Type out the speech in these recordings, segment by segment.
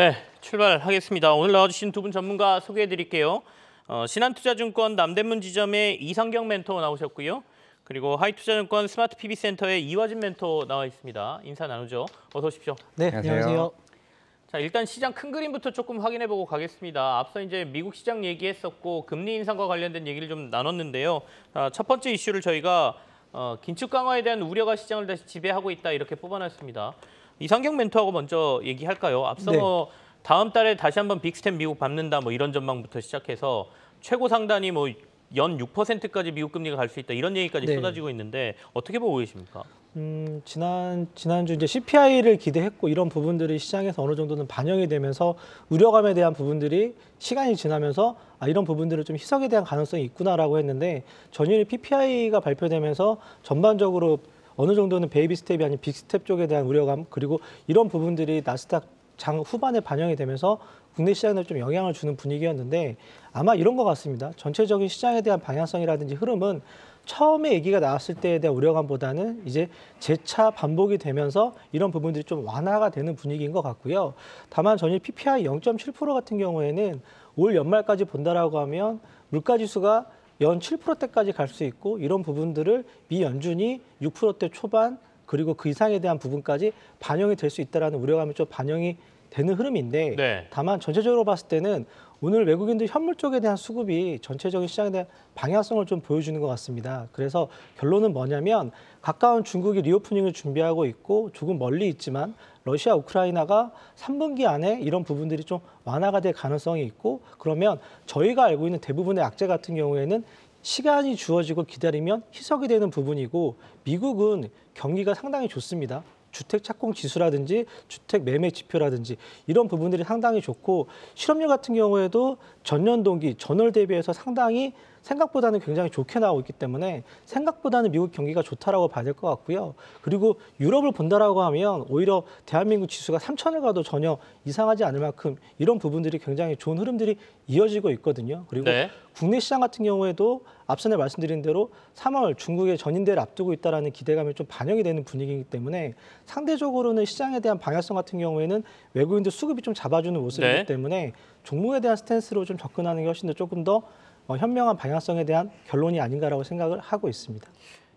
네, 출발하겠습니다. 오늘 나와주신 두 분 전문가 소개해드릴게요. 어, 신한투자증권 남대문 지점의 이상경 멘토 나오셨고요. 그리고 하이투자증권 스마트 PB 센터의 이화진 멘토 나와 있습니다. 인사 나누죠. 어서 오십시오. 네, 안녕하세요. 안녕하세요. 자, 일단 시장 큰 그림부터 조금 확인해 보고 가겠습니다. 앞서 이제 미국 시장 얘기했었고 금리 인상과 관련된 얘기를 좀 나눴는데요. 아, 첫 번째 이슈를 저희가 어, 긴축 강화에 대한 우려가 시장을 다시 지배하고 있다 이렇게 뽑아놨습니다. 이상경 멘토하고 먼저 얘기할까요? 앞서 네. 뭐 다음 달에 다시 한번 빅스텝 미국 밟는다 뭐 이런 전망부터 시작해서 최고 상단이 뭐연 6%까지 미국 금리가 갈 수 있다 이런 얘기까지 네. 쏟아지고 있는데 어떻게 보고 계십니까? 음, 지난 지난주 이제 CPI를 기대했고 이런 부분들이 시장에서 어느 정도는 반영이 되면서 우려감에 대한 부분들이 시간이 지나면서 아, 이런 부분들을 좀 희석에 대한 가능성이 있구나라고 했는데 전일 PPI가 발표되면서 전반적으로 어느 정도는 베이비 스텝이 아닌 빅 스텝 쪽에 대한 우려감 그리고 이런 부분들이 나스닥 장 후반에 반영이 되면서 국내 시장에 좀 영향을 주는 분위기였는데 아마 이런 것 같습니다. 전체적인 시장에 대한 방향성이라든지 흐름은 처음에 얘기가 나왔을 때에 대한 우려감보다는 이제 재차 반복이 되면서 이런 부분들이 좀 완화가 되는 분위기인 것 같고요. 다만 전일 PPI 0.7% 같은 경우에는 올 연말까지 본다라고 하면 물가 지수가 연 7%대까지 갈 수 있고 이런 부분들을 미 연준이 6%대 초반 그리고 그 이상에 대한 부분까지 반영이 될 수 있다라는 우려감이 좀 반영이 되는 흐름인데 네. 다만 전체적으로 봤을 때는 오늘 외국인들 현물 쪽에 대한 수급이 전체적인 시장에 대한 방향성을 좀 보여주는 것 같습니다. 그래서 결론은 뭐냐면 가까운 중국이 리오프닝을 준비하고 있고 조금 멀리 있지만 러시아 우크라이나가 3분기 안에 이런 부분들이 좀 완화가 될 가능성이 있고 그러면 저희가 알고 있는 대부분의 악재 같은 경우에는 시간이 주어지고 기다리면 희석이 되는 부분이고 미국은 경기가 상당히 좋습니다. 주택 착공 지수라든지 주택 매매 지표라든지 이런 부분들이 상당히 좋고 실업률 같은 경우에도 전년 동기 전월 대비해서 상당히 생각보다는 굉장히 좋게 나오고 있기 때문에 생각보다는 미국 경기가 좋다라고 봐야 될 것 같고요. 그리고 유럽을 본다라고 하면 오히려 대한민국 지수가 3천을 가도 전혀 이상하지 않을 만큼 이런 부분들이 굉장히 좋은 흐름들이 이어지고 있거든요. 그리고 네. 국내 시장 같은 경우에도 앞선에 말씀드린 대로 3월 중국의 전인대를 앞두고 있다는 기대감이 좀 반영이 되는 분위기이기 때문에 상대적으로는 시장에 대한 방향성 같은 경우에는 외국인들 수급이 좀 잡아주는 모습이기 네. 때문에 종목에 대한 스탠스로 좀 접근하는 게 훨씬 더 조금 더 어, 현명한 방향성에 대한 결론이 아닌가라고 생각을 하고 있습니다.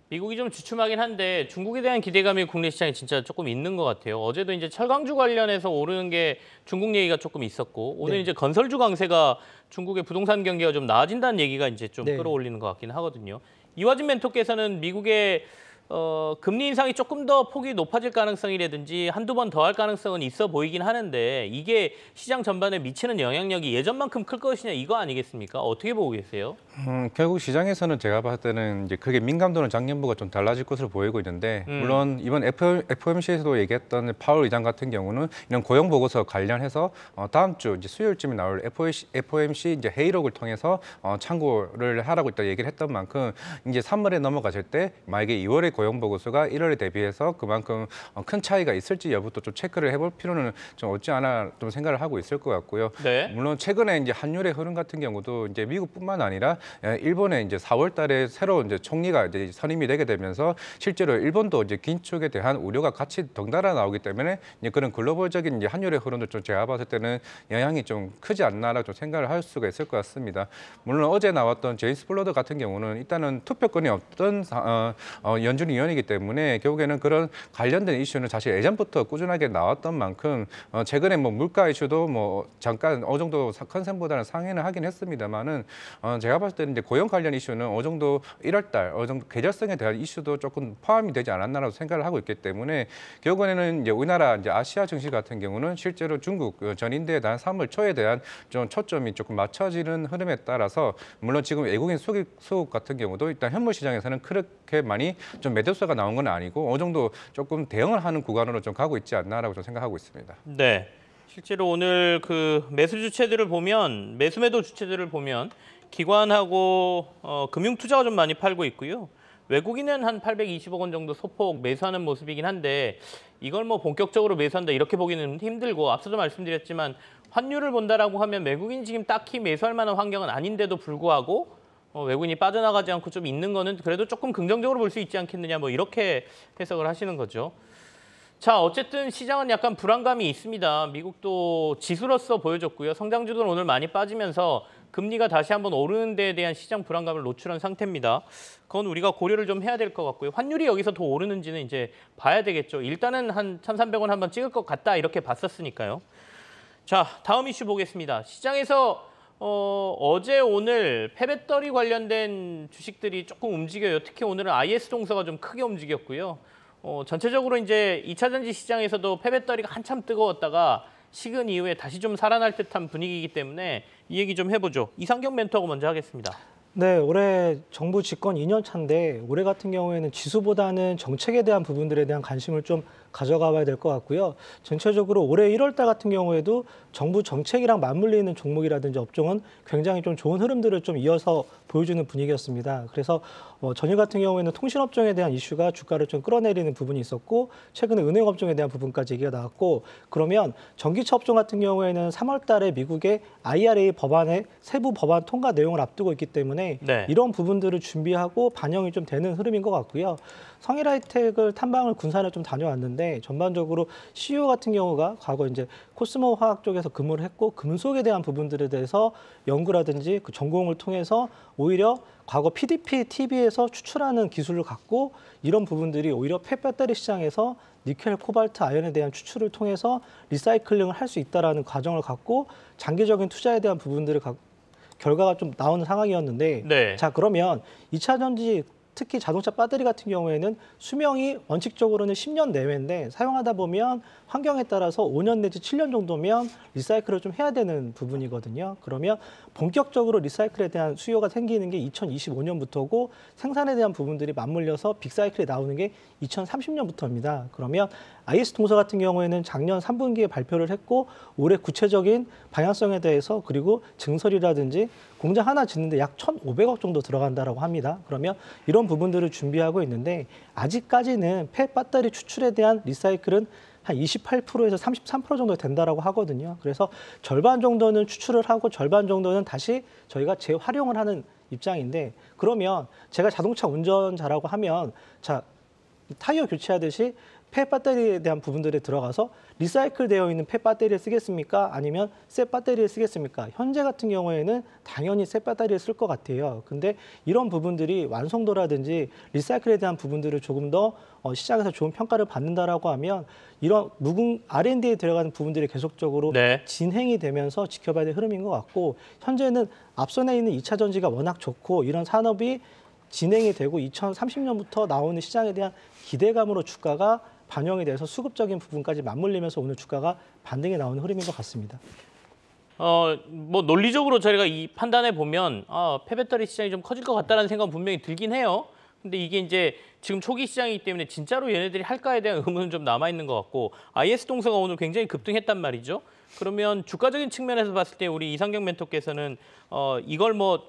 미국이 좀 주춤하긴 한데 중국에 대한 기대감이 국내 시장에 진짜 조금 있는 것 같아요. 어제도 이제 철강주 관련해서 오르는 게 중국 얘기가 조금 있었고 오늘 네. 이제 건설주 강세가 중국의 부동산 경기가 좀 나아진다는 얘기가 이제 좀 네. 끌어올리는 것 같긴 하거든요. 이화진 멘토께서는 미국의 어, 금리 인상이 조금 더 폭이 높아질 가능성이라든지 한두 번 더 할 가능성은 있어 보이긴 하는데 이게 시장 전반에 미치는 영향력이 예전만큼 클 것이냐 이거 아니겠습니까? 어떻게 보고 계세요? 음, 결국 시장에서는 제가 봤을 때는 이제 크게 민감도는 작년보다좀 달라질 것으로 보이고 있는데 음. 물론 이번 FOMC에서도 얘기했던 파월 의장 같은 경우는 이런 고용 보고서 관련해서 어, 다음 주 이제 수요일쯤에 나올 FOMC, FOMC 이제 회의록을 통해서 어, 참고를 하라고 얘기를 했던 만큼 이제 3월에 넘어가실 때 만약에 2월에 고용보고서가 1월에 대비해서 그만큼 어, 큰 차이가 있을지 여부도 좀 체크를 해볼 필요는 좀 없지 않아 좀 생각을 하고 있을 것 같고요. 네. 물론 최근에 이제 한율의 흐름 같은 경우도 이제 미국뿐만 아니라 예, 일본에 이제 4월 달에 새로운 이제 총리가 이제 선임이 되게 되면서 실제로 일본도 이제 긴축에 대한 우려가 같이 덩달아 나오기 때문에 이제 그런 글로벌적인 이제 한율의 흐름도 좀 제가 봤을 때는 영향이 좀 크지 않나라고 좀 생각을 할 수가 있을 것 같습니다. 물론 어제 나왔던 제이스 블러드 같은 경우는 일단은 투표권이 없던 어, 어, 연준 주는 위원이기 때문에 결국에는 그런 관련된 이슈는 사실 예전부터 꾸준하게 나왔던 만큼 어, 최근에 뭐 물가 이슈도 뭐 잠깐 어느 정도 컨셉보다는 상회는 하긴 했습니다만은 어, 제가 봤을 때는 이제 고용 관련 이슈는 어느 정도 1월 달 어느 정도 계절성에 대한 이슈도 조금 포함이 되지 않았나라고 생각을 하고 있기 때문에 결국에는 이제 우리나라 이제 아시아 증시 같은 경우는 실제로 중국 어, 전인대에 대한 3월 초에 대한 좀 초점이 조금 맞춰지는 흐름에 따라서 물론 지금 외국인 수급, 수급 같은 경우도 일단 현물 시장에서는 그렇게 많이 좀 매도세가 나온 건 아니고 어느 정도 조금 대응을 하는 구간으로 좀 가고 있지 않나라고 좀 생각하고 있습니다. 네. 실제로 오늘 그 매수 주체들을 보면 매수 매도 주체들을 보면 기관하고 어, 금융 투자가 좀 많이 팔고 있고요. 외국인은 한 820억 원 정도 소폭 매수하는 모습이긴 한데 이걸 뭐 본격적으로 매수한다 이렇게 보기는 힘들고 앞서도 말씀드렸지만 환율을 본다라고 하면 외국인 지금 딱히 매수할 만한 환경은 아닌데도 불구하고 어, 외국인이 빠져나가지 않고 좀 있는 거는 그래도 조금 긍정적으로 볼 수 있지 않겠느냐 뭐 이렇게 해석을 하시는 거죠. 자, 어쨌든 시장은 약간 불안감이 있습니다. 미국도 지수로서 보여줬고요. 성장주들은 오늘 많이 빠지면서 금리가 다시 한번 오르는 데에 대한 시장 불안감을 노출한 상태입니다. 그건 우리가 고려를 좀 해야 될 것 같고요. 환율이 여기서 더 오르는지는 이제 봐야 되겠죠. 일단은 한 1,300원 한번 찍을 것 같다 이렇게 봤었으니까요. 자, 다음 이슈 보겠습니다. 시장에서 어, 어제 오늘 폐배터리 관련된 주식들이 조금 움직여요. 특히 오늘은 IS 동사가좀 크게 움직였고요. 어, 전체적으로 이제 2차 전지 시장에서도 폐배터리가 한참 뜨거웠다가 식은 이후에 다시 좀 살아날 듯한 분위기이기 때문에 이 얘기 좀 해보죠. 이상경 멘토하고 먼저 하겠습니다. 네, 올해 정부 집권 2년 차인데 올해 같은 경우에는 지수보다는 정책에 대한 부분들에 대한 관심을 좀 가져가 봐야 될 것 같고요. 전체적으로 올해 1월 달 같은 경우에도 정부 정책이랑 맞물리는 종목이라든지 업종은 굉장히 좀 좋은 흐름들을 좀 이어서 보여주는 분위기였습니다. 그래서 어, 전일 같은 경우에는 통신업종에 대한 이슈가 주가를 좀 끌어내리는 부분이 있었고 최근에 은행업종에 대한 부분까지 얘기가 나왔고 그러면 전기차 업종 같은 경우에는 3월 달에 미국의 IRA 법안의 세부 법안 통과 내용을 앞두고 있기 때문에 네. 이런 부분들을 준비하고 반영이 좀 되는 흐름인 것 같고요. 성일하이텍을 탐방을 군산에 좀 다녀왔는데 때문에 전반적으로 CEO 같은 경우가 과거 이제 코스모 화학 쪽에서 근무를 했고 금속에 대한 부분들에 대해서 연구라든지 그 전공을 통해서 오히려 과거 PDP TV에서 추출하는 기술을 갖고 이런 부분들이 오히려 폐배터리 시장에서 니켈, 코발트, 아연에 대한 추출을 통해서 리사이클링을 할 수 있다라는 과정을 갖고 장기적인 투자에 대한 부분들을 가, 결과가 좀 나오는 상황이었는데 네. 자 그러면 이차 전지 특히 자동차 배터리 같은 경우에는 수명이 원칙적으로는 10년 내외인데 사용하다 보면 환경에 따라서 5년 내지 7년 정도면 리사이클을 좀 해야 되는 부분이거든요. 그러면 본격적으로 리사이클에 대한 수요가 생기는 게 2025년부터고 생산에 대한 부분들이 맞물려서 빅사이클이 나오는 게 2030년부터입니다. 그러면 IS 통서 같은 경우에는 작년 3분기에 발표를 했고 올해 구체적인 방향성에 대해서 그리고 증설이라든지 공장 하나 짓는데 약 1,500억 정도 들어간다라고 합니다. 그러면 이런 부분들을 준비하고 있는데 아직까지는 폐 배터리 추출에 대한 리사이클은 한 28%에서 33% 정도 된다라고 하거든요. 그래서 절반 정도는 추출을 하고 절반 정도는 다시 저희가 재활용을 하는 입장인데 그러면 제가 자동차 운전자라고 하면 자 타이어 교체하듯이 폐 배터리에 대한 부분들에 들어가서 리사이클 되어 있는 폐 배터리를 쓰겠습니까? 아니면 새 배터리를 쓰겠습니까? 현재 같은 경우에는 당연히 새 배터리를 쓸 것 같아요. 근데 이런 부분들이 완성도라든지 리사이클에 대한 부분들을 조금 더 어, 시장에서 좋은 평가를 받는다라고 하면 이런 무궁 R&D에 들어가는 부분들이 계속적으로 네. 진행이 되면서 지켜봐야 될 흐름인 것 같고 현재는 앞선에 있는 2차 전지가 워낙 좋고 이런 산업이 진행이 되고 2030년부터 나오는 시장에 대한 기대감으로 주가가 반영이 돼서 수급적인 부분까지 맞물리면서 오늘 주가가 반등이 나오는 흐름인 것 같습니다. 어, 뭐 논리적으로 저희가 이 판단해 보면 아, 폐배터리 시장이 좀 커질 것 같다는 생각은 분명히 들긴 해요. 근데 이게 이제 지금 초기 시장이기 때문에 진짜로 얘네들이 할까에 대한 의문은 좀 남아 있는 것 같고 IS 동서가 오늘 굉장히 급등했단 말이죠. 그러면 주가적인 측면에서 봤을 때 우리 이상경 멘토께서는 어, 이걸 뭐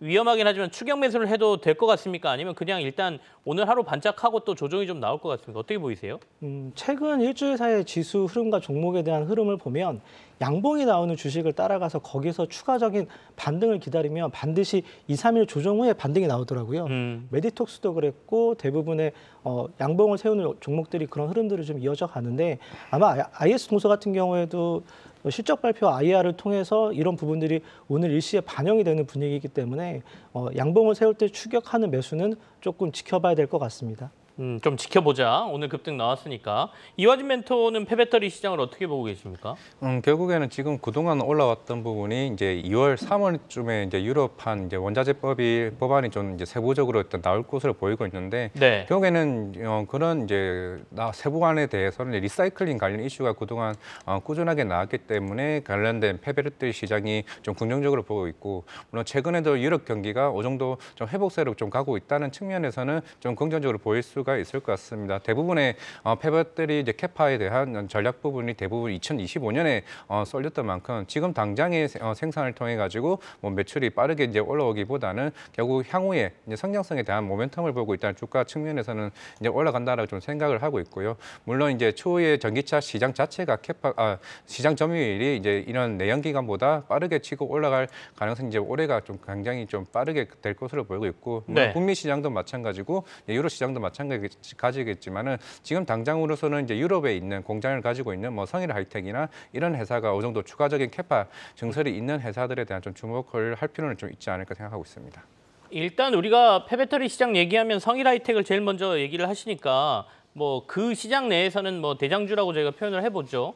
위험하긴 하지만 추격 매수를 해도 될 것 같습니까? 아니면 그냥 일단 오늘 하루 반짝하고 또 조정이 좀 나올 것 같습니까? 어떻게 보이세요? 음, 최근 일주일 사이의 지수 흐름과 종목에 대한 흐름을 보면 양봉이 나오는 주식을 따라가서 거기서 추가적인 반등을 기다리면 반드시 2, 3일 조정 후에 반등이 나오더라고요. 음. 메디톡스도 그랬고 대부분의 어, 양봉을 세우는 종목들이 그런 흐름들을 좀 이어져 가는데 아마 IS 동서 같은 경우에도 뭐 실적 발표 IR을 통해서 이런 부분들이 오늘 일시에 반영이 되는 분위기이기 때문에 어, 양봉을 세울 때 추격하는 매수는 조금 지켜봐야 될 것 같습니다. 음, 좀 지켜보자. 오늘 급등 나왔으니까. 이화진 멘토는 폐배터리 시장을 어떻게 보고 계십니까? 음, 결국에는 지금 그동안 올라왔던 부분이 이제 2월, 3월쯤에 이제 유럽한 이제 원자재법이 법안이 좀 이제 세부적으로 일단 나올 것으로 보이고 있는데 네. 결국에는 어, 그런 이제 세부안에 대해서는 리사이클링 관련 이슈가 그동안 어, 꾸준하게 나왔기 때문에 관련된 폐배터리 시장이 좀 긍정적으로 보고 있고 물론 최근에도 유럽 경기가 어느 정도 좀 회복세로 좀 가고 있다는 측면에서는 좀 긍정적으로 보일 수 이가 있을 것 같습니다. 대부분의 어, 폐배터리 이제 캐파에 대한 전략 부분이 대부분 2025년에 어, 쏠렸던 만큼 지금 당장의 어, 생산을 통해 가지고 뭐 매출이 빠르게 이제 올라오기보다는 결국 향후에 이제 성장성에 대한 모멘텀을 보고 일단 주가 측면에서는 이제 올라간다라고 좀 생각을 하고 있고요. 물론 이제 추후에 전기차 시장 자체가 캐파 아, 시장 점유율이 이제 이런 내연기관보다 빠르게 치고 올라갈 가능성이 이제 올해가 좀 굉장히 좀 빠르게 될 것으로 보이고 있고 네. 북미 시장도 마찬가지고 유럽 시장도 마찬가지고. 가지겠지만은 지금 당장으로서는 이제 유럽에 있는 공장을 가지고 있는 뭐 성일 하이텍이나 이런 회사가 어느 정도 추가적인 캐파 증설이 있는 회사들에 대한 좀 주목을 할 필요는 좀 있지 않을까 생각하고 있습니다. 일단 우리가 폐배터리 시장 얘기하면 성일 하이텍을 제일 먼저 얘기를 하시니까 뭐 그 시장 내에서는 뭐 대장주라고 저희가 표현을 해보죠.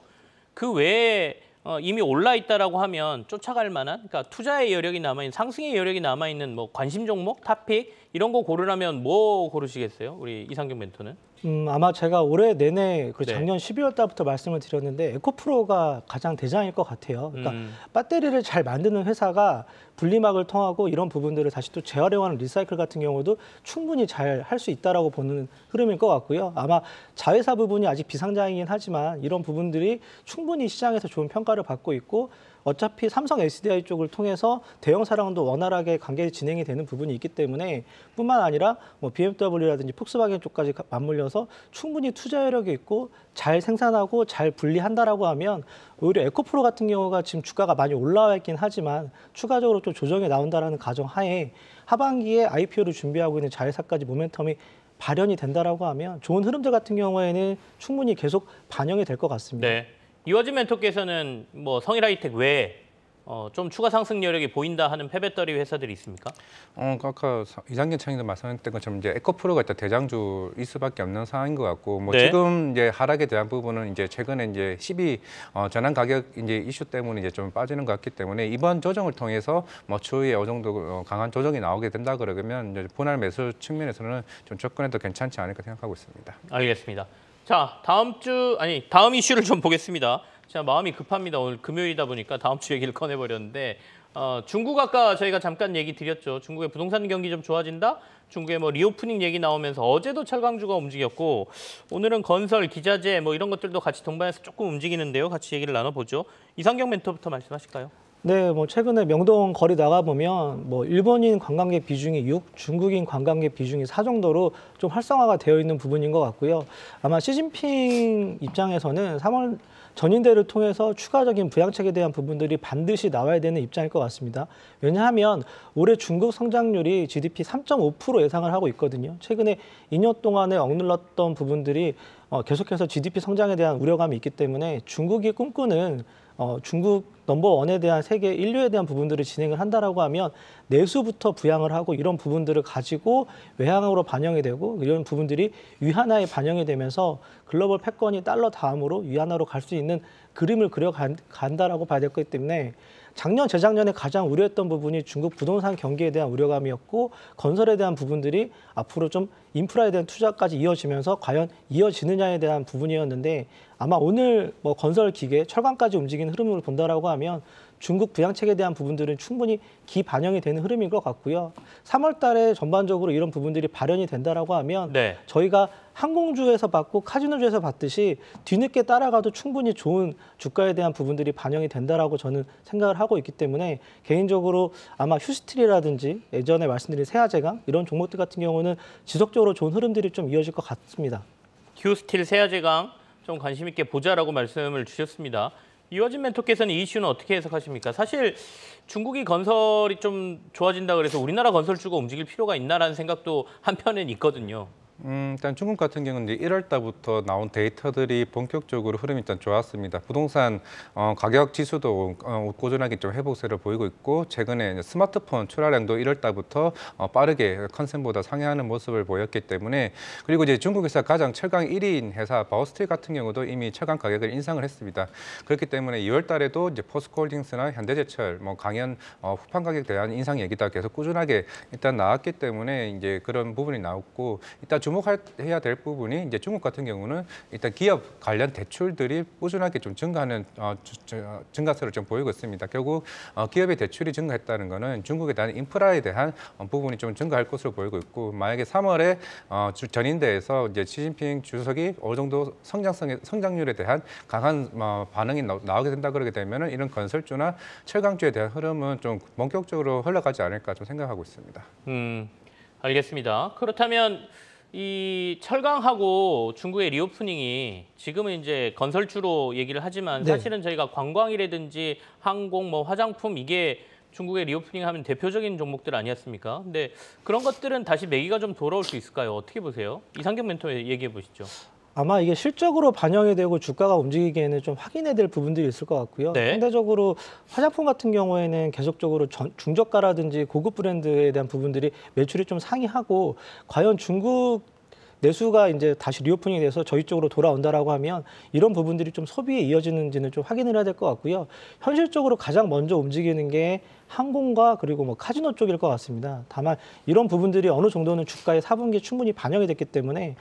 그 외에 어, 이미 올라 있다라고 하면 쫓아갈 만한 그러니까 투자의 여력이 남아 있는 상승의 여력이 남아 있는 뭐 관심 종목, 탑픽 이런 거 고르라면 뭐 고르시겠어요? 우리 이상경 멘토는? 음, 아마 제가 올해 내내 그 네. 작년 12월 달부터 말씀을 드렸는데 에코프로가 가장 대장일 것 같아요. 그러니까 음. 배터리를 잘 만드는 회사가 분리막을 통하고 이런 부분들을 다시 또 재활용하는 리사이클 같은 경우도 충분히 잘 할 수 있다라고 보는 흐름일 것 같고요. 아마 자회사 부분이 아직 비상장이긴 하지만 이런 부분들이 충분히 시장에서 좋은 평가를 받고 있고 어차피 삼성 SDI 쪽을 통해서 대형 사랑도 원활하게 관계 진행이 되는 부분이 있기 때문에 뿐만 아니라 뭐 BMW라든지 폭스바겐 쪽까지 맞물려서 충분히 투자 여력이 있고 잘 생산하고 잘 분리한다라고 하면 오히려 에코프로 같은 경우가 지금 주가가 많이 올라와 있긴 하지만 추가적으로 좀 조정이 나온다라는 가정하에 하반기에 IPO를 준비하고 있는 자회사까지 모멘텀이 발현이 된다라고 하면 좋은 흐름들 같은 경우에는 충분히 계속 반영이 될 것 같습니다. 네. 이화진 멘토께서는 뭐 성일하이텍 외에 어, 좀 추가 상승 여력이 보인다 하는 폐배터리 회사들이 있습니까? 어, 그러니까 아까 이상균 창의도 말씀했던 하 것처럼 이제 에코프로가 일단 대장주일 수밖에 없는 상황인 것 같고 뭐 네. 지금 이제 하락에 대한 부분은 이제 최근에 이제 12 어, 전환 가격 이제 이슈 때문에 이제 좀 빠지는 것 같기 때문에 이번 조정을 통해서 뭐 추후에 어느 정도 어, 강한 조정이 나오게 된다 그러면 이제 분할 매수 측면에서는 좀 접근해도 괜찮지 않을까 생각하고 있습니다. 알겠습니다. 자, 다음 주 아니 다음 이슈를 좀 보겠습니다. 자, 마음이 급합니다. 오늘 금요일이다 보니까 다음 주 얘기를 꺼내버렸는데 어, 중국 아까 저희가 잠깐 얘기 드렸죠. 중국의 부동산 경기 좀 좋아진다. 중국의 뭐 리오프닝 얘기 나오면서 어제도 철강주가 움직였고 오늘은 건설, 기자재 뭐 이런 것들도 같이 동반해서 조금 움직이는데요. 같이 얘기를 나눠보죠. 이상경 멘토부터 말씀하실까요? 네, 뭐 최근에 명동 거리 나가 보면 뭐 일본인 관광객 비중이 6, 중국인 관광객 비중이 4 정도로 좀 활성화가 되어 있는 부분인 것 같고요. 아마 시진핑 입장에서는 3월 전인대를 통해서 추가적인 부양책에 대한 부분들이 반드시 나와야 되는 입장일 것 같습니다. 왜냐하면 올해 중국 성장률이 GDP 3.5% 예상을 하고 있거든요. 최근에 2년 동안에 억눌렀던 부분들이 어, 계속해서 GDP 성장에 대한 우려감이 있기 때문에 중국이 꿈꾸는 어, 중국 넘버원에 대한 세계 인류에 대한 부분들을 진행을 한다라고 하면 내수부터 부양을 하고 이런 부분들을 가지고 외향으로 반영이 되고 이런 부분들이 위안화에 반영이 되면서 글로벌 패권이 달러 다음으로 위안화로 갈 수 있는 그림을 그려간다라고 봐야 될 거기 때문에 작년, 재작년에 가장 우려했던 부분이 중국 부동산 경기에 대한 우려감이었고 건설에 대한 부분들이 앞으로 좀 인프라에 대한 투자까지 이어지면서 과연 이어지느냐에 대한 부분이었는데 아마 오늘 뭐 건설 기계, 철강까지 움직이는 흐름을 본다라고 하면 중국 부양책에 대한 부분들은 충분히 기반영이 되는 흐름인 것 같고요. 3월 달에 전반적으로 이런 부분들이 발현이 된다라고 하면 네. 저희가 항공주에서 받고 카지노주에서 받듯이 뒤늦게 따라가도 충분히 좋은 주가에 대한 부분들이 반영이 된다라고 저는 생각을 하고 있기 때문에 개인적으로 아마 휴스틸이라든지 예전에 말씀드린 세아제강 이런 종목들 같은 경우는 지속적으로 좋은 흐름들이 좀 이어질 것 같습니다. 휴스틸 세아제강 좀 관심 있게 보자라고 말씀을 주셨습니다. 이화진 멘토께서는 이 이슈는 어떻게 해석하십니까? 사실 중국이 건설이 좀 좋아진다 그래서 우리나라 건설주가 움직일 필요가 있나라는 생각도 한편엔 있거든요. 음, 일단 중국 같은 경우는 이 1월 달부터 나온 데이터들이 본격적으로 흐름이 일단 좋았습니다. 부동산 어, 가격 지수도 어, 꾸준하게 좀 회복세를 보이고 있고 최근에 스마트폰 출하량도 1월 달부터 어, 빠르게 컨셉보다 상향하는 모습을 보였기 때문에 그리고 이제 중국에서 가장 철강 1위인 회사 바우스트 같은 경우도 이미 철강 가격을 인상을 했습니다. 그렇기 때문에 2월 달에도 이제 포스코홀딩스나 현대제철, 뭐 강연 어, 후판 가격에 대한 인상 얘기가 계속 꾸준하게 일단 나왔기 때문에 이제 그런 부분이 나왔고 일단 주목해야 될 부분이 이제 중국 같은 경우는 일단 기업 관련 대출들이 꾸준하게 좀 증가하는 어, 어 증가세를 좀 보이고 있습니다. 결국 어, 기업의 대출이 증가했다는 것은 중국에 대한 인프라에 대한 어, 부분이 좀 증가할 것으로 보이고 있고 만약에 3월에 어, 전인대에서 이제 시진핑 주석이 어느 정도 성장성 성장률에 대한 강한 어, 반응이 나, 오게 된다 그러게 되면 은 이런 건설주나 철강주에 대한 흐름은 좀 본격적으로 흘러가지 않을까 좀 생각하고 있습니다. 음, 알겠습니다. 그렇다면 이 철강하고 중국의 리오프닝이 지금은 이제 건설주로 얘기를 하지만 네. 사실은 저희가 관광이라든지 항공, 뭐 화장품 이게 중국의 리오프닝 하면 대표적인 종목들 아니었습니까? 근데 그런 것들은 다시 매기가 좀 돌아올 수 있을까요? 어떻게 보세요? 이상경 멘토 얘기해 보시죠. 아마 이게 실적으로 반영이 되고 주가가 움직이기에는 좀 확인해야 될 부분들이 있을 것 같고요. 네. 상대적으로 화장품 같은 경우에는 계속적으로 중저가라든지 고급 브랜드에 대한 부분들이 매출이 좀 상이하고 과연 중국 내수가 이제 다시 리오프닝이 돼서 저희 쪽으로 돌아온다라고 하면 이런 부분들이 좀 소비에 이어지는지는 좀 확인을 해야 될 것 같고요. 현실적으로 가장 먼저 움직이는 게 항공과 그리고 뭐 카지노 쪽일 것 같습니다. 다만 이런 부분들이 어느 정도는 주가의 4분기에 충분히 반영이 됐기 때문에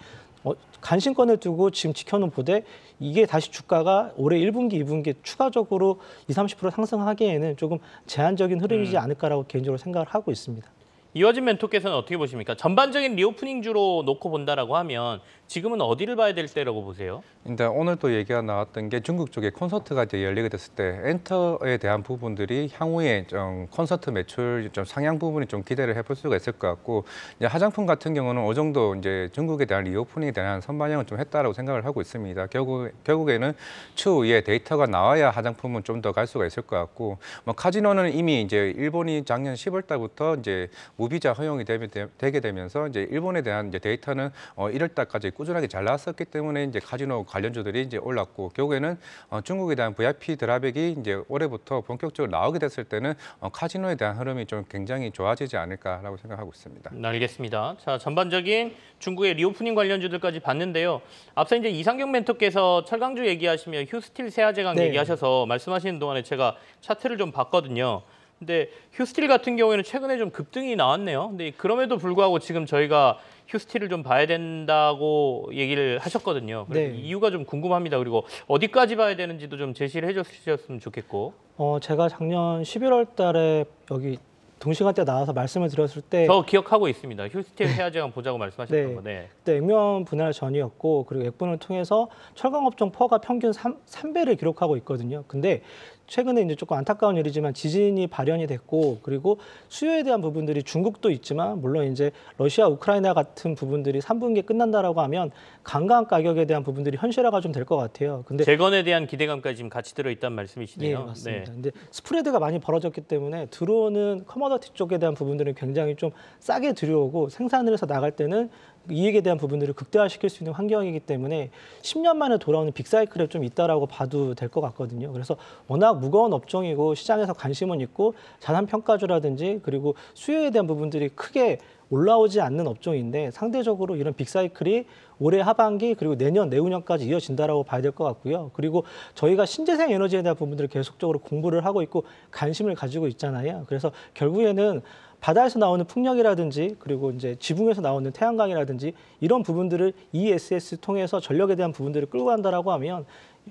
어, 간신권을 두고 지금 지켜놓은 보대 이게 다시 주가가 올해 1분기, 2분기 추가적으로 20, 30% 상승하기에는 조금 제한적인 흐름이지 음. 않을까라고 개인적으로 생각을 하고 있습니다. 이어진 멘토께서는 어떻게 보십니까? 전반적인 리오프닝 주로 놓고 본다라고 하면 지금은 어디를 봐야 될 때라고 보세요? 일단 오늘 또 얘기가 나왔던 게 중국 쪽에 콘서트가 이제 열리게 됐을 때 엔터에 대한 부분들이 향후에 좀 콘서트 매출 좀 상향 부분이 좀 기대를 해볼 수가 있을 것 같고 이제 화장품 같은 경우는 어느 정도 이제 중국에 대한 리오프닝에 대한 선반영을 좀 했다라고 생각을 하고 있습니다. 결국 결국에는 추후에 데이터가 나와야 화장품은 좀 더 갈 수가 있을 것 같고 뭐 카지노는 이미 이제 일본이 작년 10월 달부터 이제 무비자 허용이 되게 되면서 이제 일본에 대한 이제 데이터는 어 1월 달까지 꾸준하게 잘 나왔었기 때문에 이제 카지노 관련주들이 이제 올랐고 결국에는 어, 중국에 대한 VIP 드라백이 이제 올해부터 본격적으로 나오게 됐을 때는 어, 카지노에 대한 흐름이 좀 굉장히 좋아지지 않을까라고 생각하고 있습니다. 네, 알겠습니다. 자 전반적인 중국의 리오프닝 관련주들까지 봤는데요. 앞서 이제 이상경 멘토께서 철강주 얘기하시며 휴스틸 세아제강 네. 얘기하셔서 말씀하시는 동안에 제가 차트를 좀 봤거든요. 근데 휴스틸 같은 경우에는 최근에 좀 급등이 나왔네요. 근데 그럼에도 불구하고 지금 저희가 휴스틸을 좀 봐야 된다고 얘기를 하셨거든요. 네. 이유가 좀 궁금합니다. 그리고 어디까지 봐야 되는지도 좀 제시를 해주셨으면 좋겠고. 어, 제가 작년 11월 달에 여기 동시간 때 나와서 말씀을 드렸을 때 저 기억하고 있습니다. 휴스틸 네. 해야지한 보자고 말씀하셨던 네. 거. 네. 그때 액면 분할 전이었고 그리고 액분을 통해서 철강업종 퍼가 평균 3, 3배를 기록하고 있거든요. 근데 최근에 이제 조금 안타까운 일이지만 지진이 발현이 됐고 그리고 수요에 대한 부분들이 중국도 있지만 물론 이제 러시아 우크라이나 같은 부분들이 3분기에 끝난다라고 하면 관광 가격에 대한 부분들이 현실화가 좀 될 것 같아요. 근데 재건에 대한 기대감까지 지금 같이 들어 있다는 말씀이시네요. 네, 맞습니다. 네. 근데 스프레드가 많이 벌어졌기 때문에 들어오는 커머더티 쪽에 대한 부분들은 굉장히 좀 싸게 들여오고 생산을 해서 나갈 때는 이익에 대한 부분들을 극대화시킬 수 있는 환경이기 때문에 10년 만에 돌아오는 빅사이클에 좀 있다라고 봐도 될 것 같거든요. 그래서 워낙 무거운 업종이고 시장에서 관심은 있고 자산 평가주라든지 그리고 수요에 대한 부분들이 크게 올라오지 않는 업종인데 상대적으로 이런 빅사이클이 올해 하반기 그리고 내년 내후년까지 이어진다라고 봐야 될 것 같고요. 그리고 저희가 신재생 에너지에 대한 부분들을 계속적으로 공부를 하고 있고 관심을 가지고 있잖아요. 그래서 결국에는 바다에서 나오는 풍력이라든지 그리고 이제 지붕에서 나오는 태양광이라든지 이런 부분들을 ESS 통해서 전력에 대한 부분들을 끌고 간다라고 하면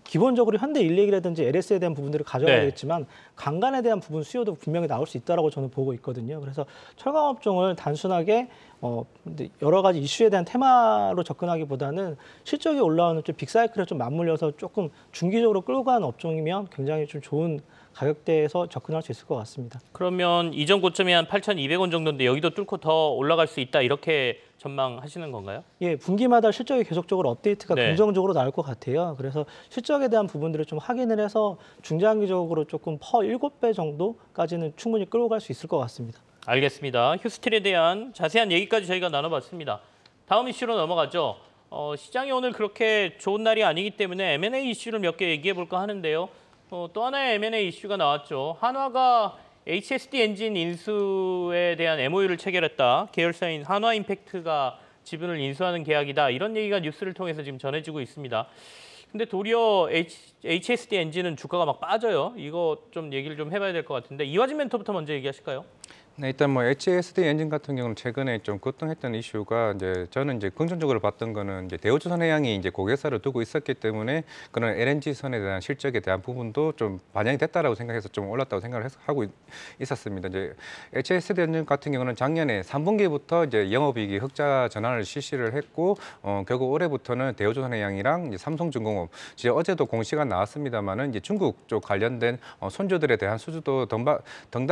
기본적으로 현대 인력이라든지 LS에 대한 부분들을 가져가야 네. 되겠지만 네. 강간에 대한 부분 수요도 분명히 나올 수 있다라고 저는 보고 있거든요. 그래서 철강 업종을 단순하게 어 여러 가지 이슈에 대한 테마로 접근하기보다는 실적이 올라오는 좀 빅사이클에 좀 맞물려서 조금 중기적으로 끌고 가는 업종이면 굉장히 좀 좋은 가격대에서 접근할 수 있을 것 같습니다. 그러면 이전 고점이 한 8,200원 정도인데 여기도 뚫고 더 올라갈 수 있다 이렇게 전망하시는 건가요? 예, 분기마다 실적이 계속적으로 업데이트가 네. 긍정적으로 나올 것 같아요. 그래서 실적에 대한 부분들을 좀 확인을 해서 중장기적으로 조금 퍼 7배 정도까지는 충분히 끌고 갈 수 있을 것 같습니다. 알겠습니다. 휴스틸에 대한 자세한 얘기까지 저희가 나눠봤습니다. 다음 이슈로 넘어가죠. 어, 시장이 오늘 그렇게 좋은 날이 아니기 때문에 M&A 이슈를 몇 개 얘기해 볼까 하는데요. 어, 또 하나의 M&A 이슈가 나왔죠. 한화가 HSD 엔진 인수에 대한 MOU를 체결했다. 계열사인 한화 임팩트가 지분을 인수하는 계약이다. 이런 얘기가 뉴스를 통해서 지금 전해지고 있습니다. 근데 도리어 H, s d 엔진은 주가가 막 빠져요. 이거 좀 얘기를 좀 해봐야 될 것 같은데 이화진 멘토부터 먼저 얘기하실까요? 네, 일단 뭐 HSD 엔진 같은 경우는 최근에 좀 급등했던 이슈가 이제 저는 이제 긍정적으로 봤던 거는 이제 대우조선 해양이 이제 고객사를 두고 있었기 때문에 그런 LNG 선에 대한 실적에 대한 부분도 좀 반영이 됐다라고 생각해서 좀 올랐다고 생각을 해서 하고 있었습니다. 이제 HSD 엔진 같은 경우는 작년에 3분기부터 이제 영업이익이 흑자 전환을 실시를 했고 어, 결국 올해부터는 대우조선 해양이랑 이제 삼성중공업 이제 어제도 공시가 나왔습니다만은 이제 중국 쪽 관련된 어, 손주들에 대한 수주도 덩달아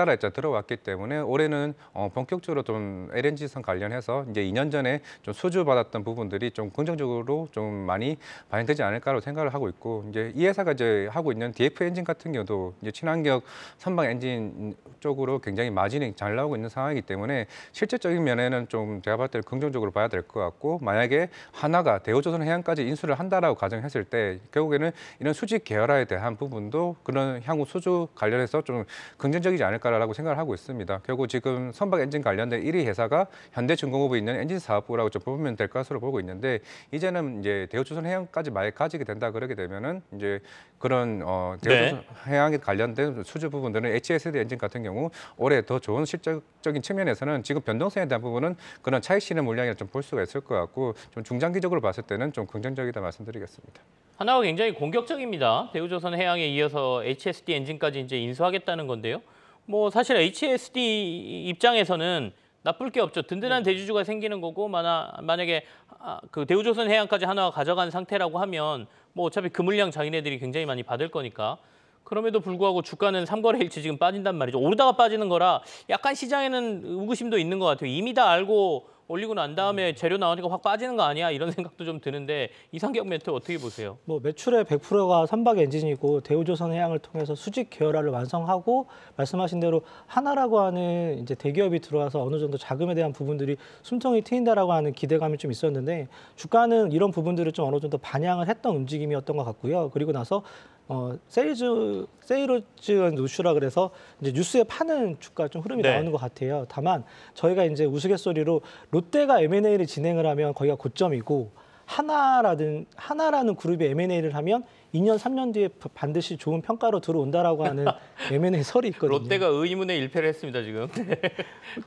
바덩 들어왔기 때문에 올해는 어, 본격적으로 좀 LNG선 관련해서 이제 2년 전에 좀 수주 받았던 부분들이 좀 긍정적으로 좀 많이 반영되지 않을까로 생각을 하고 있고 이제 이 회사가 이제 하고 있는 DF 엔진 같은 경우도 이제 친환경 선박 엔진 쪽으로 굉장히 마진이 잘 나오고 있는 상황이기 때문에 실제적인 면에는 좀 제가 봤을 때 긍정적으로 봐야 될 것 같고 만약에 하나가 대우조선 해양까지 인수를 한다라고 가정했을 때 결국에는 이런 수직 계열화에 대한 부분도 그런 향후 수주 관련해서 좀 긍정적이지 않을까라고 생각을 하고 있습니다. 결국 하고 지금 선박 엔진 관련된 1위 회사가 현대중공업에 있는 엔진 사업부라고 좀 보면 될 것으로 보고 있는데 이제는 이제 대우조선해양까지 말 가지게 된다 그러게 되면은 이제 그런 어 네. 대우조선해양에 관련된 수주 부분들은 HSD 엔진 같은 경우 올해 더 좋은 실적적인 측면에서는 지금 변동성에 대한 부분은 그런 차익실현 물량이라 좀볼 수가 있을 것 같고 좀 중장기적으로 봤을 때는 좀 긍정적이다 말씀드리겠습니다. 하나가 굉장히 공격적입니다. 대우조선해양에 이어서 HSD 엔진까지 이제 인수하겠다는 건데요. 뭐 사실 HSD 입장에서는 나쁠 게 없죠. 든든한 네. 대주주가 생기는 거고 만화, 만약에 아, 그 대우조선 해양까지 하나 가져간 가 상태라고 하면 뭐 어차피 그 물량 자기네들이 굉장히 많이 받을 거니까 그럼에도 불구하고 주가는 삼거래일치 지금 빠진단 말이죠. 오르다가 빠지는 거라 약간 시장에는 의구심도 있는 것 같아요. 이미 다 알고 올리고 난 다음에 재료 나오니까 확 빠지는 거 아니야 이런 생각도 좀 드는데 이상격 멘트 어떻게 보세요? 뭐 매출의 100%가 선박 엔진이고 대우조선 해양을 통해서 수직 계열화를 완성하고 말씀하신 대로 하나라고 하는 이제 대기업이 들어와서 어느 정도 자금에 대한 부분들이 숨통이 트인다라고 하는 기대감이 좀 있었는데 주가는 이런 부분들을 좀 어느 정도 반향을 했던 움직임이었던 것 같고요. 그리고 나서 어, 세일즈, 세일즈 뉴슈라 그래서 이제 뉴스에 파는 주가 좀 흐름이 네. 나오는 것 같아요. 다만 저희가 이제 우스갯소리로 롯데가 M&A를 진행을 하면 거기가 고점이고 하나라든 하나라는 그룹이 M&A를 하면 2년, 3년 뒤에 반드시 좋은 평가로 들어온다라고 하는 외면의 설이 있거든요. 롯데가 의문의 일패를 했습니다, 지금.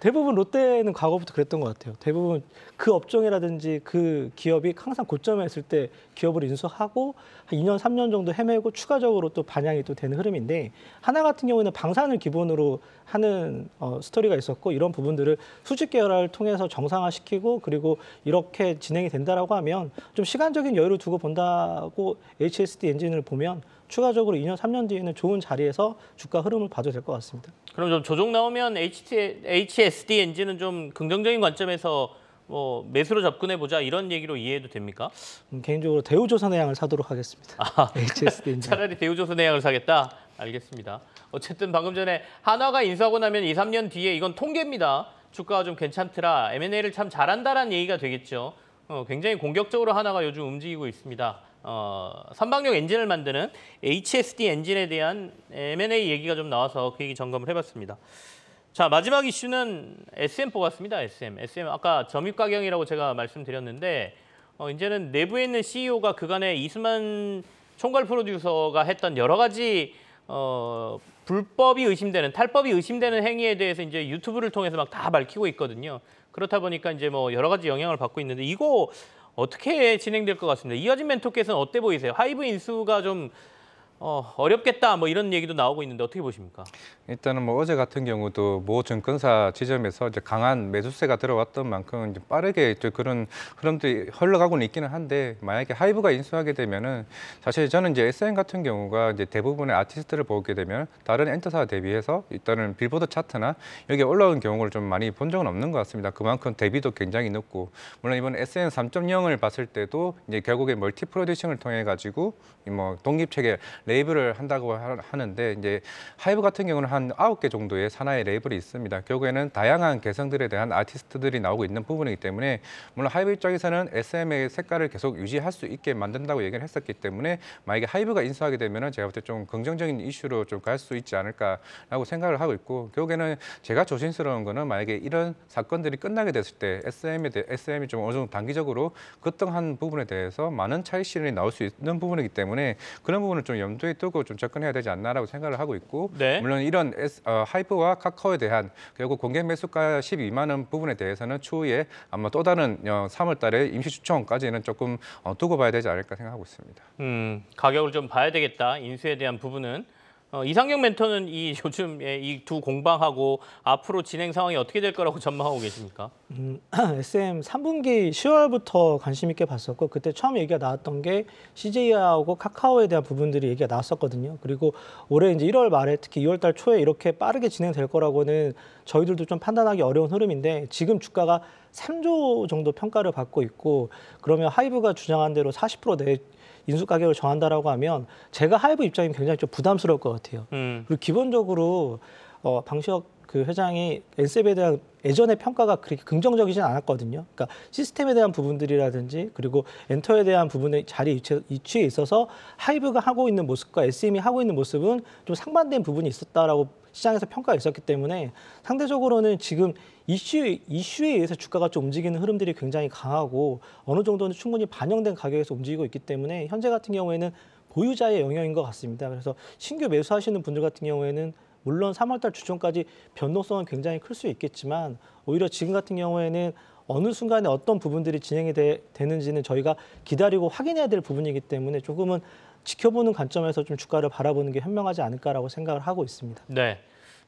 대부분 롯데는 과거부터 그랬던 것 같아요. 대부분 그 업종이라든지 그 기업이 항상 고점에 있을 때 기업을 인수하고 한 2년, 3년 정도 헤매고 추가적으로 또 반영이 또 되는 흐름인데 하나 같은 경우에는 방산을 기본으로 하는 어, 스토리가 있었고 이런 부분들을 수직 계열화를 통해서 정상화시키고 그리고 이렇게 진행이 된다라고 하면 좀 시간적인 여유를 두고 본다고 HSD 엔진을 보면 추가적으로 2년, 3년 뒤에는 좋은 자리에서 주가 흐름을 봐도 될 것 같습니다. 그럼 좀 조정 나오면 HT, HSD 엔진은 좀 긍정적인 관점에서 뭐 매수로 접근해 보자 이런 얘기로 이해해도 됩니까? 음, 개인적으로 대우조선해양을 사도록 하겠습니다. 아, HSD 차라리 대우조선해양을 사겠다. 알겠습니다. 어쨌든 방금 전에 한화가 인수하고 나면 2, 3년 뒤에 이건 통계입니다. 주가가 좀 괜찮더라. M&A를 참 잘한다라는 얘기가 되겠죠. 어, 굉장히 공격적으로 하나가 요즘 움직이고 있습니다. 어, 선박용 엔진을 만드는 HSD 엔진에 대한 M&A 얘기가 좀 나와서 그 얘기 점검을 해봤습니다. 자 마지막 이슈는 SM 뽑았습니다. SM. SM 아까 점입가경이라고 제가 말씀드렸는데 어, 이제는 내부에 있는 CEO가 그간에 이수만 총괄 프로듀서가 했던 여러 가지 어, 불법이 의심되는 탈법이 의심되는 행위에 대해서 이제 유튜브를 통해서 막 다 밝히고 있거든요. 그렇다 보니까 이제 뭐 여러 가지 영향을 받고 있는데 이거 어떻게 진행될 것 같습니다. 이어진 멘토께서는 어때 보이세요? 하이브 인수가 좀 어, 어렵겠다 뭐 이런 얘기도 나오고 있는데 어떻게 보십니까? 일단은 뭐 어제 같은 경우도 모 증권사 지점에서 이제 강한 매수세가 들어왔던 만큼 이제 빠르게 이제 그런 흐름들이 흘러가고는 있기는 한데 만약에 하이브가 인수하게 되면은 사실 저는 이제 SM 같은 경우가 이제 대부분의 아티스트를 보게 되면 다른 엔터사 대비해서 일단은 빌보드 차트나 여기 올라온 경우를 좀 많이 본 적은 없는 것 같습니다. 그만큼 대비도 굉장히 높고 물론 이번 SM 3.0을 봤을 때도 이제 결국에 멀티 프로듀싱을 통해 가지고 뭐 독립 체계 레이블을 한다고 하는데 이제 하이브 같은 경우는 한 아홉 개 정도의 산하의 레이블이 있습니다. 결국에는 다양한 개성들에 대한 아티스트들이 나오고 있는 부분이기 때문에 물론 하이브 입장에서는 SM의 색깔을 계속 유지할 수 있게 만든다고 얘기를 했었기 때문에 만약에 하이브가 인수하게 되면 제가 볼 때 좀 긍정적인 이슈로 좀 갈 수 있지 않을까라고 생각을 하고 있고 결국에는 제가 조심스러운 거는 만약에 이런 사건들이 끝나게 됐을 때 SM에 대해 SM이 좀 어느 정도 단기적으로 급등한 부분에 대해서 많은 차이신이 나올 수 있는 부분이기 때문에 그런 부분을 좀 염두 검토에 두고 좀 접근해야 되지 않나라고 생각을 하고 있고 네. 물론 이런 S, 어, 하이브와 카카오에 대한 결국 공개 매수가 12만 원 부분에 대해서는 추후에 아마 또 다른 어, 3월 달에 임시 추천까지는 조금 어, 두고 봐야 되지 않을까 생각하고 있습니다. 음, 가격을 좀 봐야 되겠다. 인수에 대한 부분은 어, 이상경 멘토는 이요즘이 두 공방하고 앞으로 진행 상황이 어떻게 될 거라고 전망하고 계십니까? 음, SM 3분기 10월부터 관심 있게 봤었고 그때 처음 얘기가 나왔던 게 CJ하고 카카오에 대한 부분들이 얘기가 나왔었거든요. 그리고 올해 이제 1월 말에 특히 2월 달 초에 이렇게 빠르게 진행될 거라고는 저희들도 좀 판단하기 어려운 흐름인데 지금 주가가 3조 정도 평가를 받고 있고 그러면 하이브가 주장한 대로 40% 내, 인수 가격을 정한다라고 하면 제가 하이브 입장이 굉장히 좀 부담스러울 것 같아요. 음. 그리고 기본적으로 어, 방시혁 그 회장이 엔셉에 대한 예전의 평가가 그렇게 긍정적이진 않았거든요. 그러니까 시스템에 대한 부분들이라든지 그리고 엔터에 대한 부분의 자리 위치에 있어서 하이브가 하고 있는 모습과 SM이 하고 있는 모습은 좀 상반된 부분이 있었다라고 시장에서 평가가 있었기 때문에 상대적으로는 지금 이슈, 이슈에 의해서 주가가 좀 움직이는 흐름들이 굉장히 강하고 어느 정도는 충분히 반영된 가격에서 움직이고 있기 때문에 현재 같은 경우에는 보유자의 영향인것 같습니다. 그래서 신규 매수하시는 분들 같은 경우에는 물론 3월달 추총까지 변동성은 굉장히 클 수 있겠지만 오히려 지금 같은 경우에는 어느 순간에 어떤 부분들이 진행이 되, 는지는 저희가 기다리고 확인해야 될 부분이기 때문에 조금은 지켜보는 관점에서 좀 주가를 바라보는 게 현명하지 않을까라고 생각을 하고 있습니다. 네.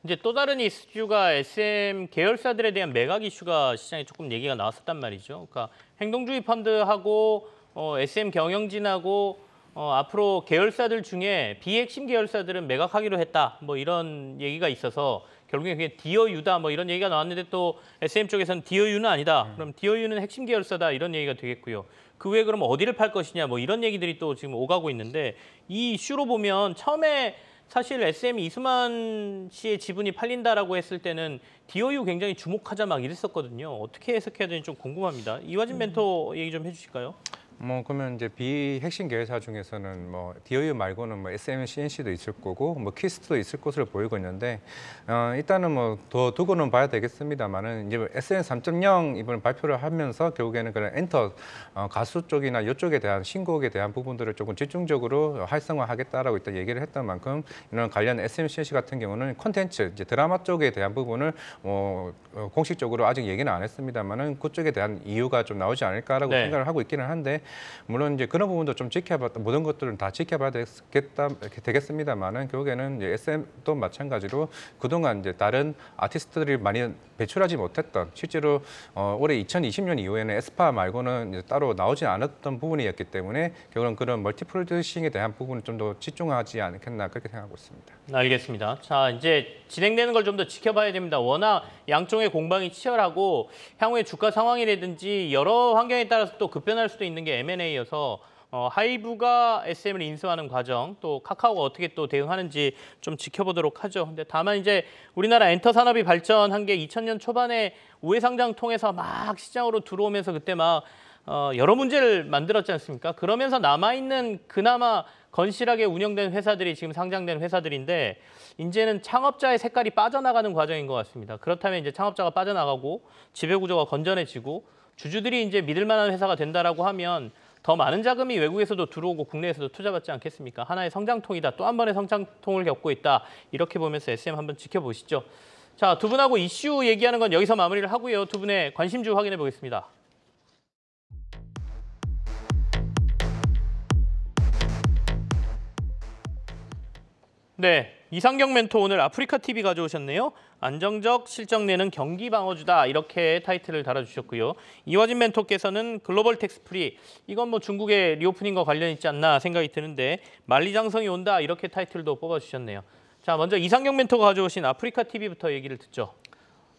이제 또 다른 이슈가 SM 계열사들에 대한 매각 이슈가 시장에 조금 얘기가 나왔었단 말이죠. 그러니까 행동주의 펀드하고 어, SM 경영진하고 어, 앞으로 계열사들 중에 비핵심 계열사들은 매각하기로 했다. 뭐 이런 얘기가 있어서 결국에 그게 디어유다 뭐 이런 얘기가 나왔는데 또 SM 쪽에서는 디어유는 아니다. 음. 그럼 디어유는 핵심 계열사다 이런 얘기가 되겠고요. 그 외에 그럼 어디를 팔 것이냐 뭐 이런 얘기들이 또 지금 오가고 있는데 이 이슈로 보면 처음에 사실 SM 이수만 씨의 지분이 팔린다라고 했을 때는 DOU 굉장히 주목하자 막 이랬었거든요. 어떻게 해석해야 되는지 좀 궁금합니다. 이화진 음. 멘토 얘기 좀 해주실까요? 뭐 그러면 이제 비핵심 계열사 중에서는 뭐 DOU 말고는 뭐 SMCNC도 있을 거고 뭐키스트도 있을 것으로 보이고 있는데 어, 일단은 뭐 더 두고는 봐야 되겠습니다만은 이제 SN 3.0 이번 발표를 하면서 결국에는 그런 엔터 어, 가수 쪽이나 이쪽에 대한 신곡에 대한 부분들을 조금 집중적으로 활성화하겠다라고 일단 얘기를 했던 만큼 이런 관련 SMCNC 같은 경우는 콘텐츠 이제 드라마 쪽에 대한 부분을 뭐, 어, 공식적으로 아직 얘기는 안 했습니다만은 그쪽에 대한 이유가 좀 나오지 않을까라고 네. 생각을 하고 있기는 한데 물론 이제 그런 부분도 좀 지켜봤 모든 것들은 다 지켜봐야 되겠다 되겠습니다만은 결국에는 이제 SM도 마찬가지로 그동안 이제 다른 아티스트들이 많이 배출하지 못했던 실제로 어, 올해 2020년 이후에는 에스파 말고는 이제 따로 나오지 않았던 부분이었기 때문에 결국은 그런 멀티플로듀싱에 대한 부분을 좀 더 집중하지 않겠나 그렇게 생각하고 있습니다. 네, 알겠습니다. 자 이제 진행되는 걸 좀 더 지켜봐야 됩니다. 워낙 양쪽의 공방이 치열하고 향후의 주가 상황이라든지 여러 환경에 따라서 또 급변할 수도 있는 게 M&A여서 어, 하이브가 SM을 인수하는 과정, 또 카카오가 어떻게 또 대응하는지 좀 지켜보도록 하죠. 근데 다만 이제 우리나라 엔터 산업이 발전한 게 2000년 초반에 우회상장 통해서 막 시장으로 들어오면서 그때 막 어, 여러 문제를 만들었지 않습니까? 그러면서 남아있는 그나마 건실하게 운영된 회사들이 지금 상장된 회사들인데 이제는 창업자의 색깔이 빠져나가는 과정인 것 같습니다. 그렇다면 이제 창업자가 빠져나가고 지배구조가 건전해지고 주주들이 이제 믿을 만한 회사가 된다라고 하면 더 많은 자금이 외국에서도 들어오고 국내에서도 투자받지 않겠습니까? 하나의 성장통이다. 또 한 번의 성장통을 겪고 있다. 이렇게 보면서 SM 한번 지켜보시죠. 자, 두 분하고 이슈 얘기하는 건 여기서 마무리를 하고요. 두 분의 관심주 확인해 보겠습니다. 네, 이상경 멘토 오늘 아프리카 TV 가져오셨네요. 안정적 실적 내는 경기 방어주다 이렇게 타이틀을 달아주셨고요. 이화진 멘토께서는 글로벌 텍스프리 이건 뭐 중국의 리오프닝과 관련 있지 않나 생각이 드는데 만리장성이 온다 이렇게 타이틀도 뽑아주셨네요. 자 먼저 이상경 멘토가 가져오신 아프리카 TV부터 얘기를 듣죠.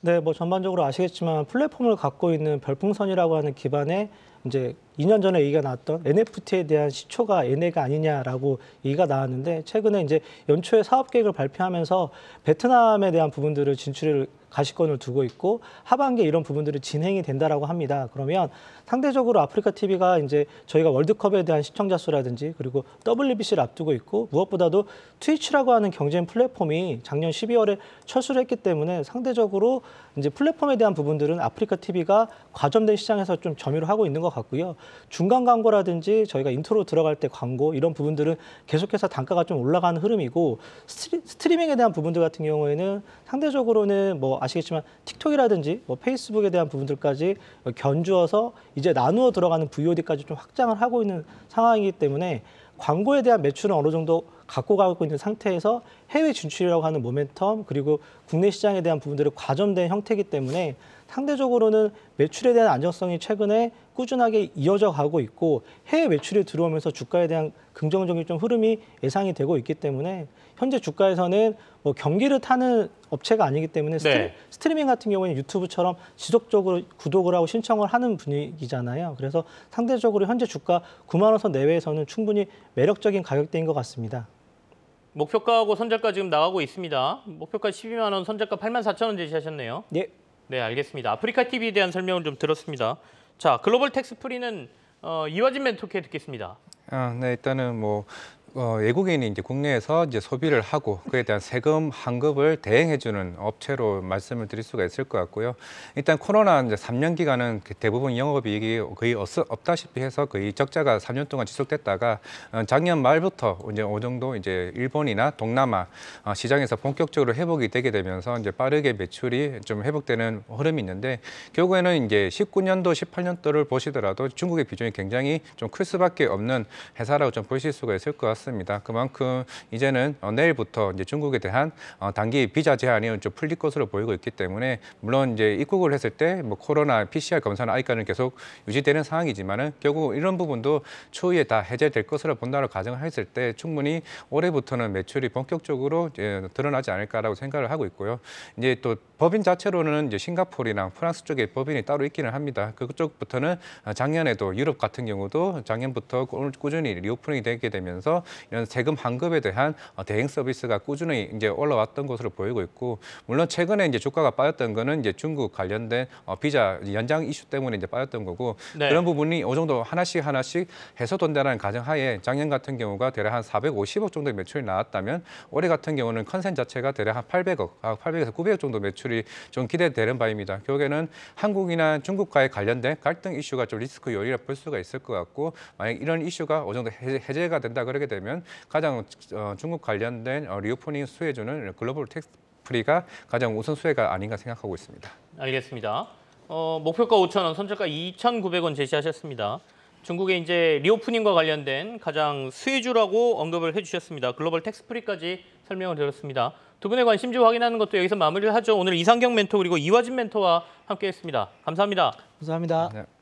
네, 뭐 전반적으로 아시겠지만 플랫폼을 갖고 있는 별풍선이라고 하는 기반에 이제 2년 전에 얘기가 나왔던 NFT에 대한 시초가 얘네가 아니냐라고 얘기가 나왔는데 최근에 이제 연초에 사업 계획을 발표하면서 베트남에 대한 부분들을 진출을 가시권을 두고 있고 하반기에 이런 부분들이 진행이 된다라고 합니다. 그러면 상대적으로 아프리카 TV가 이제 저희가 월드컵에 대한 시청자 수라든지 그리고 WBC를 앞두고 있고 무엇보다도 트위치라고 하는 경쟁 플랫폼이 작년 12월에 철수를 했기 때문에 상대적으로 이제 플랫폼에 대한 부분들은 아프리카 TV가 과점된 시장에서 좀 점유를 하고 있는 것 같고요. 중간 광고라든지 저희가 인트로 들어갈 때 광고 이런 부분들은 계속해서 단가가 좀 올라가는 흐름이고 스트리, 밍에 대한 부분들 같은 경우에는 상대적으로는 뭐 아시겠지만 틱톡이라든지 뭐 페이스북에 대한 부분들까지 견주어서 이제 나누어 들어가는 VOD까지 좀 확장을 하고 있는 상황이기 때문에 광고에 대한 매출은 어느 정도 갖고 가고 있는 상태에서 해외 진출이라고 하는 모멘텀 그리고 국내 시장에 대한 부분들을 과점된 형태이기 때문에 상대적으로는 매출에 대한 안정성이 최근에 꾸준하게 이어져 가고 있고 해외 매출이 들어오면서 주가에 대한 긍정적인 좀 흐름이 예상이 되고 있기 때문에 현재 주가에서는 뭐 경기를 타는 업체가 아니기 때문에 네. 스트리, 밍 같은 경우에는 유튜브처럼 지속적으로 구독을 하고 신청을 하는 분위기잖아요. 그래서 상대적으로 현재 주가 9만 원선 내외에서는 충분히 매력적인 가격대인 것 같습니다. 목표가하고 선절가 지금 나가고 있습니다. 목표가 12만 원, 선절가 8만 4천 원 제시하셨네요. 네. 네, 알겠습니다. 아프리카 TV에 대한 설명을 좀 들었습니다. 자, 글로벌 텍스 프리는 어, 이화진 멘토께 듣겠습니다. 아, 네, 일단은 뭐 어, 외국인이 이제 국내에서 이제 소비를 하고 그에 대한 세금 환급을 대행해주는 업체로 말씀을 드릴 수가 있을 것 같고요. 일단 코로나 이제 3년 기간은 그 대부분 영업이익이 거의 없, 없다시피 해서 거의 적자가 3년 동안 지속됐다가 어, 작년 말부터 이제 어느 정도 이제 일본이나 동남아 어, 시장에서 본격적으로 회복이 되게 되면서 이제 빠르게 매출이 좀 회복되는 흐름이 있는데 결국에는 이제 19년도, 18년도를 보시더라도 중국의 비중이 굉장히 좀 클 수밖에 없는 회사라고 좀 보실 수가 있을 것 같습니다. 같습니다. 그만큼 이제는 어, 내일부터 이제 중국에 대한 어, 단기 비자 제한이 좀 풀릴 것으로 보이고 있기 때문에 물론 이제 입국을 했을 때뭐 코로나 PCR 검사나 아이카는 계속 유지되는 상황이지만은 결국 이런 부분도 추후에 다 해제될 것으로 본다고 가정했을 때 충분히 올해부터는 매출이 본격적으로 이제 드러나지 않을까라고 생각을 하고 있고요. 이제 또 법인 자체로는 이제 싱가포르나 프랑스 쪽에 법인이 따로 있기는 합니다. 그쪽부터는 어, 작년에도 유럽 같은 경우도 작년부터 꾸준히 리오프닝이 되게 되면서 이런 세금 환급에 대한 어, 대행 서비스가 꾸준히 이제 올라왔던 것으로 보이고 있고 물론 최근에 이제 주가가 빠졌던 거는 이제 중국 관련된 어, 비자 연장 이슈 때문에 이제 빠졌던 거고 네. 그런 부분이 어느 정도 하나씩 하나씩 해소된다는 가정하에 작년 같은 경우가 대략 한 450억 정도 매출이 나왔다면 올해 같은 경우는 컨센 자체가 대략 한 800억, 800에서 900억 정도 매출이 좀 기대되는 바입니다. 결국에는 한국이나 중국과의 관련된 갈등 이슈가 좀 리스크 요리이라볼 수가 있을 것 같고 만약 이런 이슈가 어느 정도 해제가 된다 그러게 되면 되면 가장 어, 중국 관련된 어, 리오프닝 수혜주는 글로벌 텍스 프리가 가장 우선 수혜가 아닌가 생각하고 있습니다. 알겠습니다. 어, 목표가 5 0원 선저가 2,900원 제시하셨습니다. 중국의 이제 리오프닝과 관련된 가장 수혜주라고 언급을 해주셨습니다. 글로벌 텍스프리까지 설명을 드렸습니다. 두 분의 관심주 확인하는 것도 여기서 마무리를 하죠. 오늘 이상경 멘토 그리고 이화진 멘토와 함께했습니다. 감사합니다. 감사합니다. 네.